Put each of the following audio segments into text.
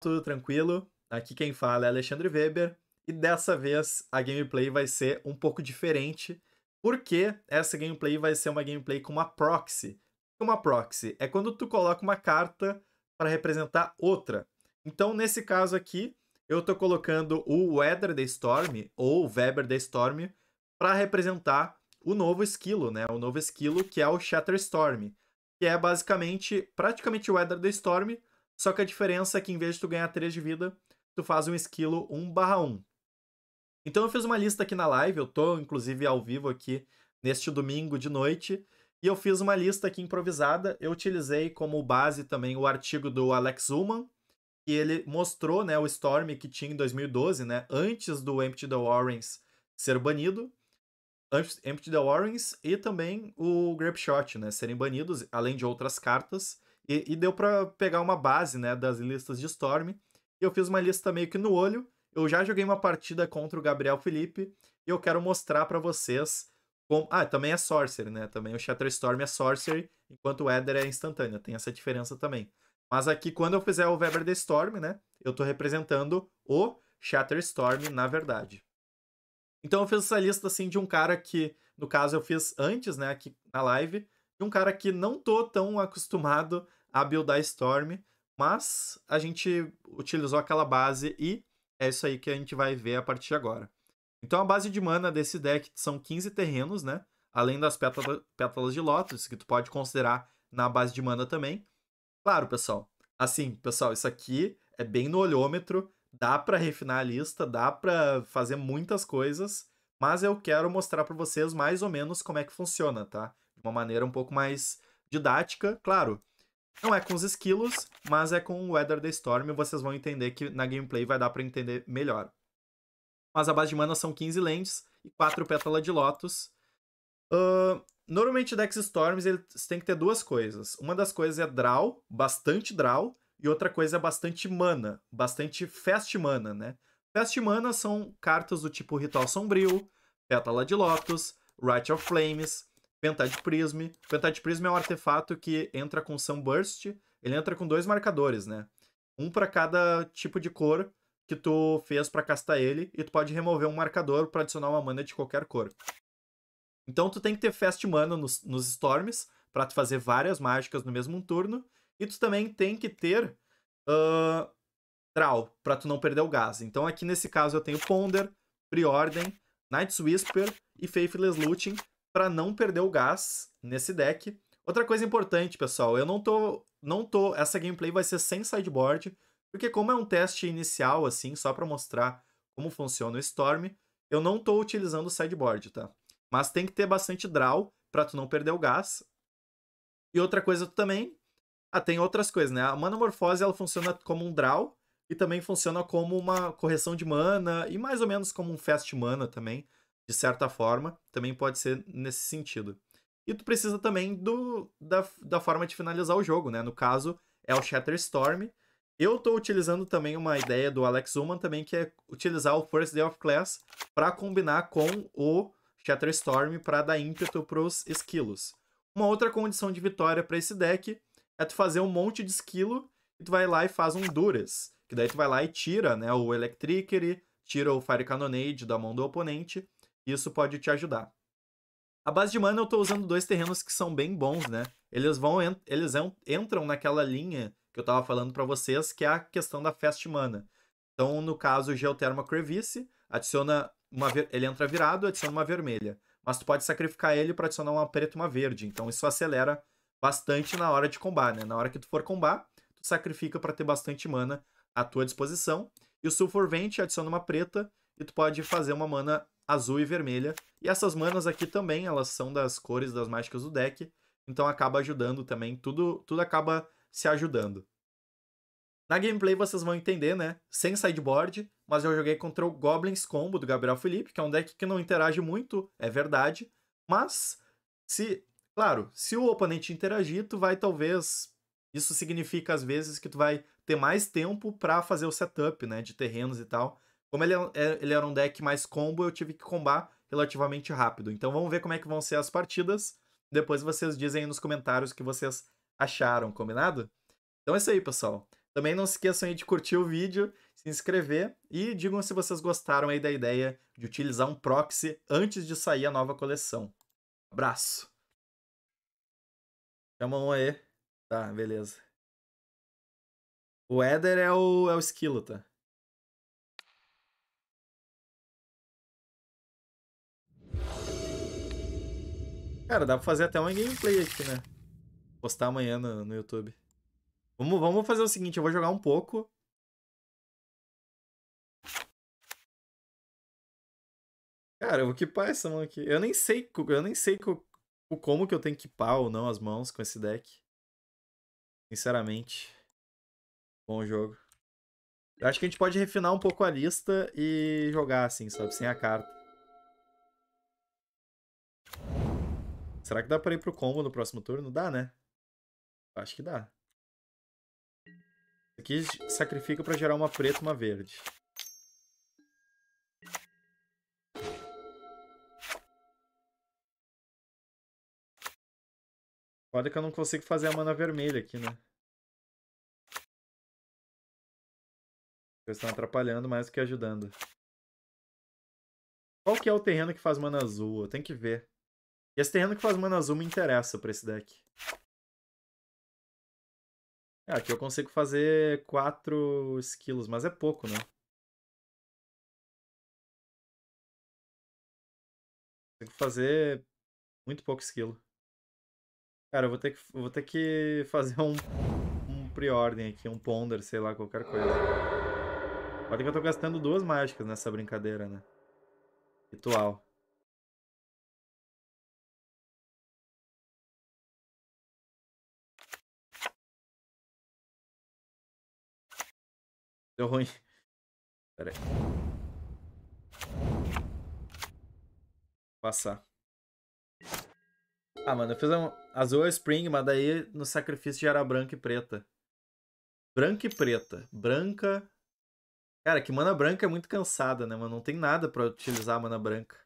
tudo tranquilo? Aqui quem fala é Alexandre Weber e dessa vez a gameplay vai ser um pouco diferente, porque essa gameplay vai ser uma gameplay com uma proxy. Uma proxy é quando tu coloca uma carta para representar outra. Então, nesse caso aqui, eu estou colocando o Weather the Storm ou Weber the Storm para representar o novo esquilo, né? O novo esquilo que é o Shatterstorm, que é basicamente praticamente o Weather the Storm, só que a diferença é que em vez de tu ganhar 3 de vida, tu faz um esquilo 1 barra 1. Então eu fiz uma lista aqui na live, eu tô inclusive ao vivo aqui neste domingo de noite, e eu fiz uma lista aqui improvisada. Eu utilizei como base também o artigo do Alex Uman, que ele mostrou né, o Storm que tinha em 2012, né, antes do Empty the Warrens ser banido. Empty the Warrens e também o Grapeshot né, serem banidos, além de outras cartas. E, e deu para pegar uma base, né, das listas de Storm. Eu fiz uma lista meio que no olho. Eu já joguei uma partida contra o Gabriel Felipe e eu quero mostrar para vocês com Ah, também é Sorcery, né? Também o Shatterstorm é Sorcery, enquanto o Eder é instantâneo. Tem essa diferença também. Mas aqui, quando eu fizer o Weber the Storm, né? Eu tô representando o Shatterstorm, na verdade. Então eu fiz essa lista, assim, de um cara que... No caso, eu fiz antes, né? Aqui na live. De um cara que não tô tão acostumado a buildar da Storm, mas a gente utilizou aquela base e é isso aí que a gente vai ver a partir de agora. Então a base de mana desse deck são 15 terrenos, né? Além das pétalas de lótus, que tu pode considerar na base de mana também. Claro, pessoal. Assim, pessoal, isso aqui é bem no olhômetro, dá para refinar a lista, dá para fazer muitas coisas, mas eu quero mostrar para vocês mais ou menos como é que funciona, tá? De uma maneira um pouco mais didática, claro. Não é com os esquilos, mas é com o Weather the Storm. Vocês vão entender que na gameplay vai dar para entender melhor. Mas a base de mana são 15 lentes e 4 pétalas de lótus. Uh, normalmente Dex Storms eles têm que ter duas coisas. Uma das coisas é draw, bastante draw, e outra coisa é bastante mana, bastante fast mana, né? Fast mana são cartas do tipo Ritual Sombrio, Pétala de Lótus, Rite of Flames, Pentad Prism. de Prisme é um artefato que entra com Sunburst. Ele entra com dois marcadores, né? Um para cada tipo de cor que tu fez para castar ele. E tu pode remover um marcador para adicionar uma mana de qualquer cor. Então tu tem que ter Fast Mana nos, nos Storms para tu fazer várias mágicas no mesmo turno. E tu também tem que ter uh, Draw para tu não perder o gás. Então aqui nesse caso eu tenho Ponder, Preordem, Night's Whisper e Faithless Looting para não perder o gás nesse deck. Outra coisa importante, pessoal, eu não tô, não tô, essa gameplay vai ser sem sideboard, porque como é um teste inicial assim, só para mostrar como funciona o Storm, eu não tô utilizando sideboard, tá? Mas tem que ter bastante draw para tu não perder o gás. E outra coisa também, ah, tem outras coisas, né? A manamorfose ela funciona como um draw e também funciona como uma correção de mana e mais ou menos como um fast mana também de certa forma, também pode ser nesse sentido. E tu precisa também do, da, da forma de finalizar o jogo, né? No caso, é o Shatterstorm. Eu estou utilizando também uma ideia do Alex Uman também, que é utilizar o First Day of Class para combinar com o Shatterstorm para dar ímpeto para os esquilos. Uma outra condição de vitória para esse deck é tu fazer um monte de esquilo e tu vai lá e faz um Duras. Que daí tu vai lá e tira né, o Electricery, tira o Fire Cannonade da mão do oponente isso pode te ajudar. A base de mana eu estou usando dois terrenos que são bem bons, né? Eles vão ent eles entram naquela linha que eu estava falando para vocês, que é a questão da fast mana. Então, no caso, Geotherma Crevice adiciona uma ele entra virado, adiciona uma vermelha, mas tu pode sacrificar ele para adicionar uma preta e uma verde. Então, isso acelera bastante na hora de combar, né? Na hora que tu for combar, tu sacrifica para ter bastante mana à tua disposição. E o Sulfur Vent adiciona uma preta e tu pode fazer uma mana azul e vermelha. E essas manas aqui também, elas são das cores das mágicas do deck, então acaba ajudando também, tudo, tudo acaba se ajudando. Na gameplay vocês vão entender, né? Sem sideboard, mas eu joguei contra o Goblins Combo do Gabriel Felipe, que é um deck que não interage muito, é verdade, mas se, claro, se o oponente interagir, tu vai talvez isso significa às vezes que tu vai ter mais tempo para fazer o setup, né, de terrenos e tal. Como ele, é é, ele era um deck mais combo, eu tive que combar relativamente rápido. Então vamos ver como é que vão ser as partidas. Depois vocês dizem aí nos comentários o que vocês acharam, combinado? Então é isso aí, pessoal. Também não se esqueçam aí de curtir o vídeo, se inscrever e digam se vocês gostaram aí da ideia de utilizar um proxy antes de sair a nova coleção. Abraço! Chama um aí. Tá, beleza. O Éder é o, é o esquilo, tá? Cara, dá pra fazer até uma gameplay aqui, né? Postar amanhã no, no YouTube. Vamos, vamos fazer o seguinte, eu vou jogar um pouco. Cara, eu vou equipar essa mão aqui. Eu nem sei, eu nem sei o como que eu tenho que equipar ou não as mãos com esse deck. Sinceramente. Bom jogo. Eu acho que a gente pode refinar um pouco a lista e jogar assim, sabe? Sem a carta. Será que dá pra ir pro combo no próximo turno? Dá, né? Acho que dá. Aqui sacrifica pra gerar uma preta e uma verde. Foda que eu não consigo fazer a mana vermelha aqui, né? Eles estão atrapalhando mais do que ajudando. Qual que é o terreno que faz mana azul? Eu tenho que ver. E esse terreno que faz mana azul me interessa pra esse deck. É, aqui eu consigo fazer quatro esquilos, mas é pouco, né? Consigo fazer muito pouco esquilo. Cara, eu vou ter que, vou ter que fazer um, um pre-ordem aqui, um ponder, sei lá, qualquer coisa. Olha que eu tô gastando duas mágicas nessa brincadeira, né? Ritual. Deu ruim. Pera aí. Passar. Ah, mano, eu fiz um azul é spring, mas daí no sacrifício já era branca e preta. Branca e preta. Branca. Cara, que mana branca é muito cansada, né, mano? Não tem nada pra utilizar a mana branca.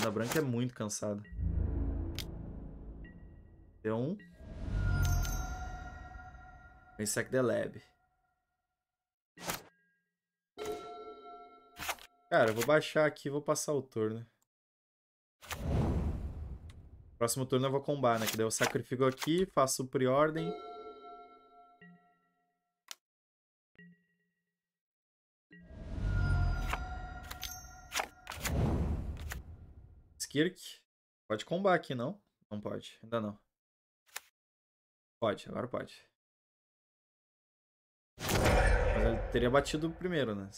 Mana branca é muito cansada. Deu um. Insect the Lab. Cara, eu vou baixar aqui e vou passar o turno. Próximo turno eu vou combar, né? Que daí eu sacrifico aqui, faço pre-ordem. Skirk. Pode combar aqui, não? Não pode, ainda não. Pode, agora pode. teria batido primeiro, né?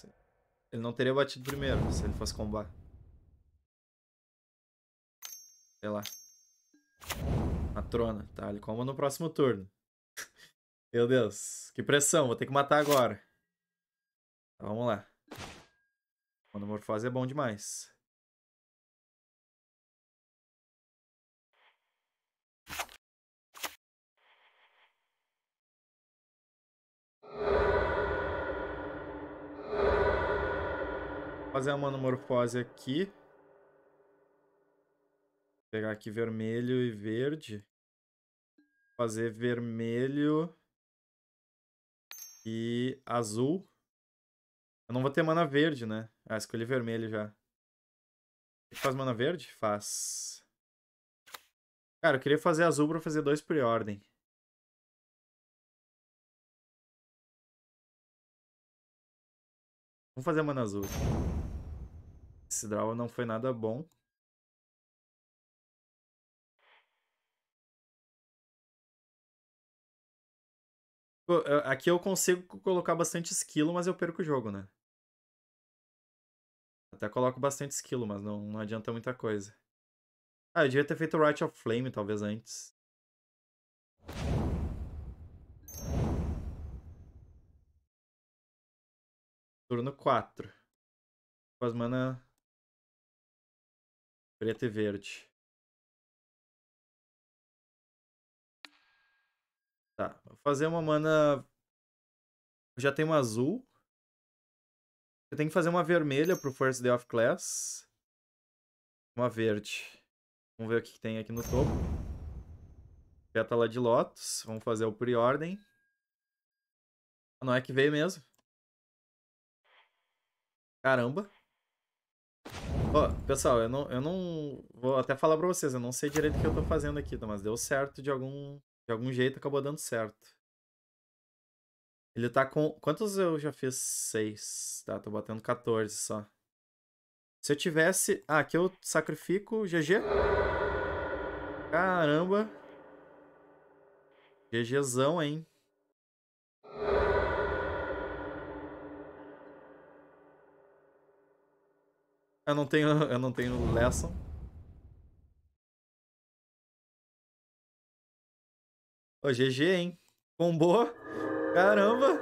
Ele não teria batido primeiro se ele fosse combar. Sei lá. Matrona, tá? Ele comba no próximo turno. Meu Deus, que pressão, vou ter que matar agora. Tá, vamos lá. Monomorfose é bom demais. you fazer uma metamorfose aqui. Vou pegar aqui vermelho e verde. Fazer vermelho e azul. Eu não vou ter mana verde, né? Ah, escolhi vermelho já. faz mana verde? Faz. Cara, eu queria fazer azul pra fazer dois pre-ordem. Vamos fazer mana azul esse draw não foi nada bom. Aqui eu consigo colocar bastante esquilo, mas eu perco o jogo, né? Até coloco bastante esquilo, mas não, não adianta muita coisa. Ah, eu devia ter feito Right of Flame, talvez, antes. Turno 4. Com as mana Preto e verde. Tá, vou fazer uma mana... já tem uma azul. Eu tenho que fazer uma vermelha pro First Day of Class. Uma verde. Vamos ver o que, que tem aqui no topo. Pétala de Lotus. Vamos fazer o pre-ordem. Ah, não é que veio mesmo. Caramba. Ó, pessoal, eu não, eu não vou até falar pra vocês, eu não sei direito o que eu tô fazendo aqui, tá, mas deu certo de algum, de algum jeito, acabou dando certo. Ele tá com... Quantos eu já fiz? Seis. Tá, tô batendo 14 só. Se eu tivesse... Ah, aqui eu sacrifico GG. Caramba. GGzão, hein. Eu não tenho, eu não tenho lesson. Ô, GG, hein? Combou. Caramba.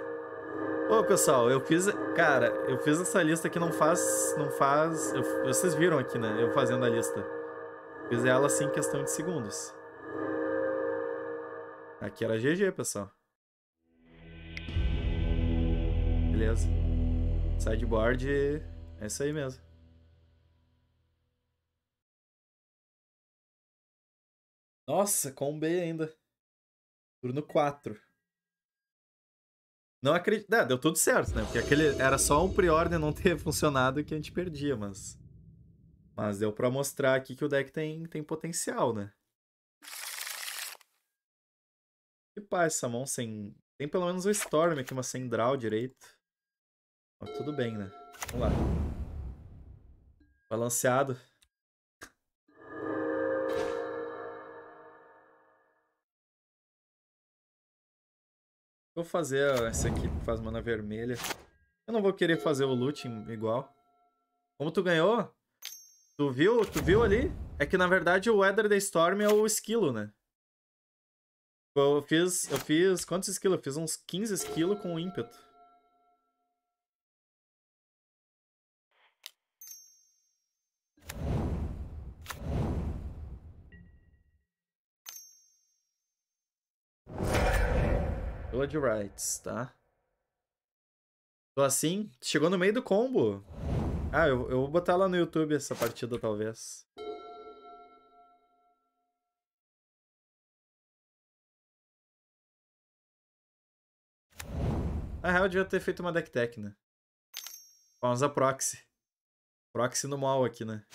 Ô, pessoal, eu fiz... Cara, eu fiz essa lista que não faz... Não faz... Eu, vocês viram aqui, né? Eu fazendo a lista. Fiz ela, assim, em questão de segundos. Aqui era GG, pessoal. Beleza. Sideboard... É isso aí mesmo. Nossa, com um B ainda. Turno 4. Não acredito. É, deu tudo certo, né? Porque aquele era só um pre-order não ter funcionado que a gente perdia, mas. Mas deu pra mostrar aqui que o deck tem, tem potencial, né? Que paz essa mão sem. Tem pelo menos o Storm aqui, mas sem draw direito. Mas tudo bem, né? Vamos lá. Balanceado. Vou fazer essa aqui, faz mana vermelha. Eu não vou querer fazer o loot igual. Como tu ganhou? Tu viu? Tu viu ali? É que na verdade o Weather the Storm é o esquilo, né? Eu fiz. Eu fiz. Quantos esquilos? Eu fiz uns 15 esquilos com ímpeto. Blood Rights, tá? Tô assim, chegou no meio do combo. Ah, eu, eu vou botar lá no YouTube essa partida, talvez. Na real, eu devia ter feito uma deck tech, né? Vamos a proxy. Proxy no mall aqui, né?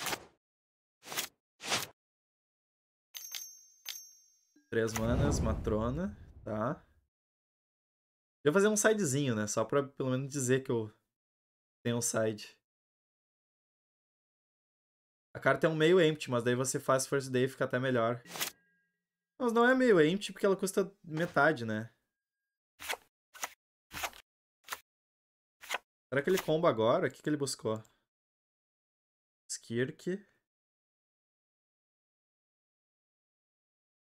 Três manas, matrona, tá? Vou fazer um sidezinho, né? Só pra pelo menos dizer que eu tenho um side. A carta é um meio empty, mas daí você faz First Day e fica até melhor. Mas não é meio empty porque ela custa metade, né? Será que ele comba agora? O que, que ele buscou? Skirk.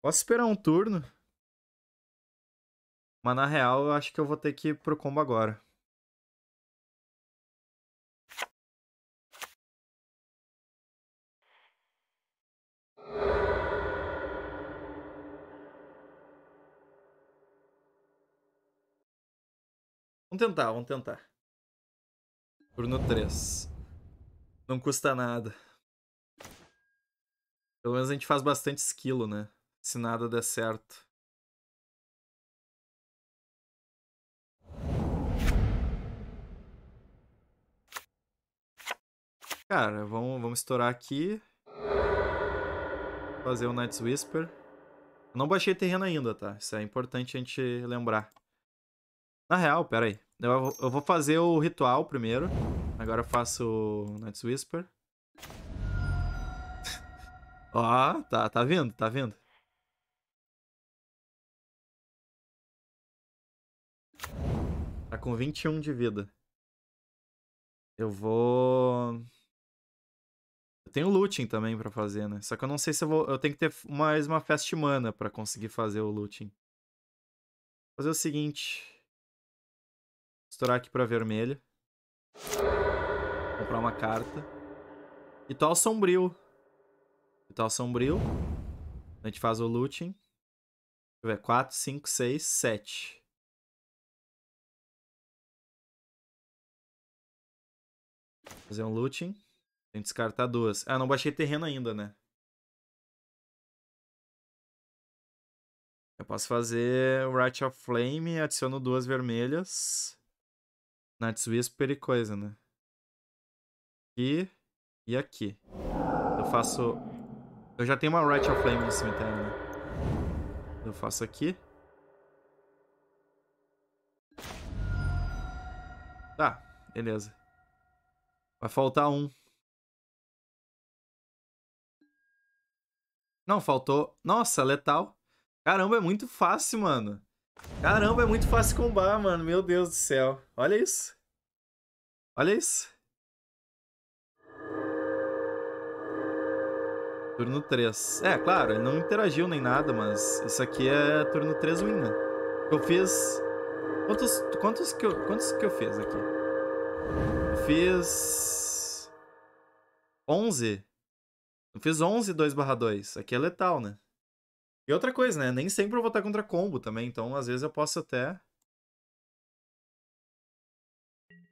Posso esperar um turno? Mas na real, eu acho que eu vou ter que ir pro combo agora. Vamos tentar, vamos tentar. Turno 3. Não custa nada. Pelo menos a gente faz bastante esquilo, né? Se nada der certo. Cara, vamos, vamos estourar aqui. Fazer o Night's Whisper. Eu não baixei terreno ainda, tá? Isso é importante a gente lembrar. Na real, pera aí. Eu, eu vou fazer o ritual primeiro. Agora eu faço o Night's Whisper. Ó, oh, tá, tá vindo, tá vindo. Tá com 21 de vida. Eu vou tenho looting também para fazer, né? Só que eu não sei se eu vou. Eu tenho que ter mais uma fast mana pra conseguir fazer o looting. Vou fazer o seguinte. Estourar aqui pra vermelha. Comprar uma carta. E tal sombrio. E tal sombrio. A gente faz o looting. Deixa eu ver. 4, 5, 6, 7. Fazer um looting. Tem que descartar duas. Ah, não baixei terreno ainda, né? Eu posso fazer Right of Flame, adiciono duas vermelhas. Nights Whisper né? e coisa, né? Aqui e aqui. Eu faço... Eu já tenho uma Right of Flame no cemitério, né? Eu faço aqui. Tá, beleza. Vai faltar um. Não, faltou. Nossa, letal. Caramba, é muito fácil, mano. Caramba, é muito fácil combar, mano. Meu Deus do céu. Olha isso. Olha isso. Turno 3. É, claro, ele não interagiu nem nada, mas isso aqui é turno 3 win, né? Eu fiz... Quantos, quantos, que, eu, quantos que eu fiz aqui? Eu fiz... 11 eu fiz 11 2 barra 2. Aqui é letal, né? E outra coisa, né? Nem sempre eu vou estar contra combo também. Então, às vezes, eu posso até...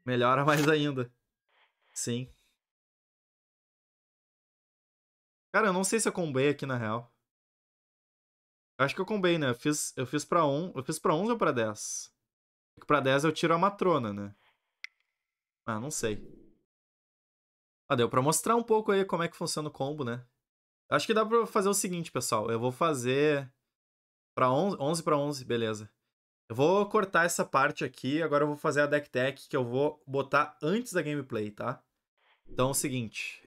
Melhora mais ainda. Sim. Cara, eu não sei se eu combei aqui, na real. Eu acho que eu combei, né? Eu fiz, eu fiz pra 1... eu fiz pra 11 ou pra 10? Porque pra 10 eu tiro a matrona, né? Ah, não sei. Ah, deu pra mostrar um pouco aí como é que funciona o combo, né? Acho que dá pra fazer o seguinte, pessoal. Eu vou fazer pra 11, 11 pra 11, beleza. Eu vou cortar essa parte aqui, agora eu vou fazer a deck tech que eu vou botar antes da gameplay, tá? Então é o seguinte,